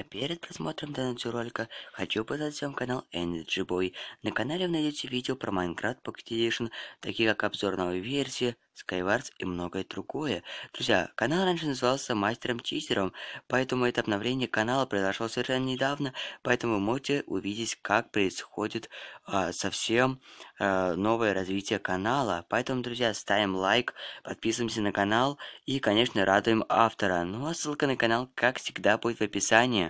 А перед просмотром данного ролика хочу показать вам канал Energy Boy. На канале вы найдете видео про Minecraft Pocket Edition, такие как обзор новой версии, Skywars и многое другое. Друзья, канал раньше назывался Мастером Чизером, поэтому это обновление канала произошло совершенно недавно, поэтому вы можете увидеть, как происходит э, совсем э, новое развитие канала. Поэтому, друзья, ставим лайк, подписываемся на канал и, конечно, радуем автора. Ну а ссылка на канал, как всегда, будет в описании.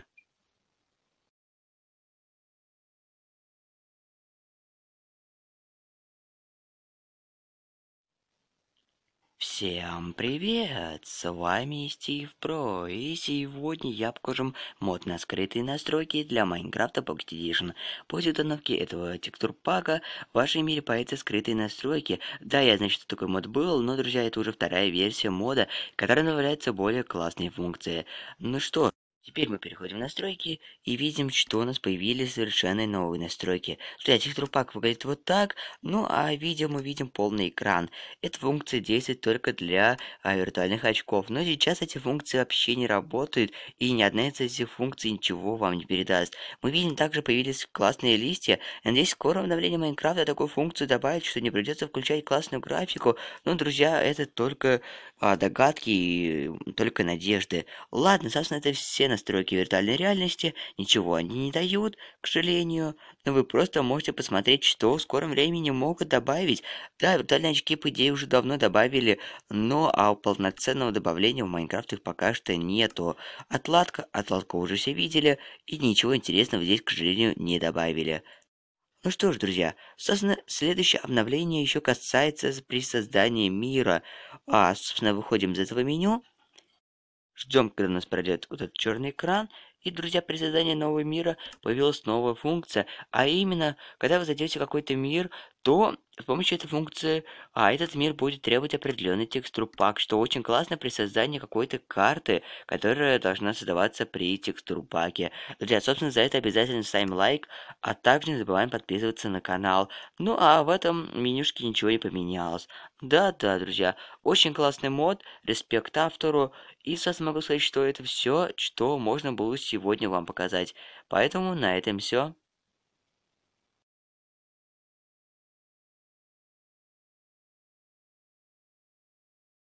Всем привет! С вами Стив Про, и сегодня я покажем мод на скрытые настройки для Майнкрафта Pocket Edition. После установки этого текстур пака в вашем мире появятся скрытые настройки. Да, я знаю, что такой мод был, но, друзья, это уже вторая версия мода, которая добавляется более классные функции. Ну что... Теперь мы переходим в настройки и видим, что у нас появились совершенно новые настройки. Кстати, трупак выглядит вот так, ну а видео мы видим полный экран. Эта функция действует только для а, виртуальных очков, но сейчас эти функции вообще не работают, и ни одна из этих функций ничего вам не передаст. Мы видим, также появились классные листья, и надеюсь, скоро обновление Майнкрафта такую функцию добавит, что не придется включать классную графику. Но, ну, друзья, это только а, догадки и только надежды. Ладно, собственно, это все настройки Настройки виртуальной реальности ничего они не дают, к сожалению, но вы просто можете посмотреть, что в скором времени могут добавить. Да, виртуальные очки, по идее, уже давно добавили, но а полноценного добавления в Майнкрафт их пока что нету. Отладка, отладку уже все видели, и ничего интересного здесь, к сожалению, не добавили. Ну что ж, друзья, собственно, следующее обновление еще касается при создании мира. А, собственно, выходим из этого меню. Ждем, когда нас пройдет вот этот черный экран, и, друзья, при создании нового мира появилась новая функция, а именно, когда вы зайдете в какой-то мир, то с помощью этой функции а этот мир будет требовать определенный текстур пак, что очень классно при создании какой-то карты, которая должна создаваться при текстур паке. Друзья, собственно, за это обязательно ставим лайк, а также не забываем подписываться на канал. Ну а в этом менюшке ничего не поменялось. Да-да, друзья, очень классный мод, респект автору, и сейчас могу сказать, что это все, что можно было сегодня вам показать. Поэтому на этом все.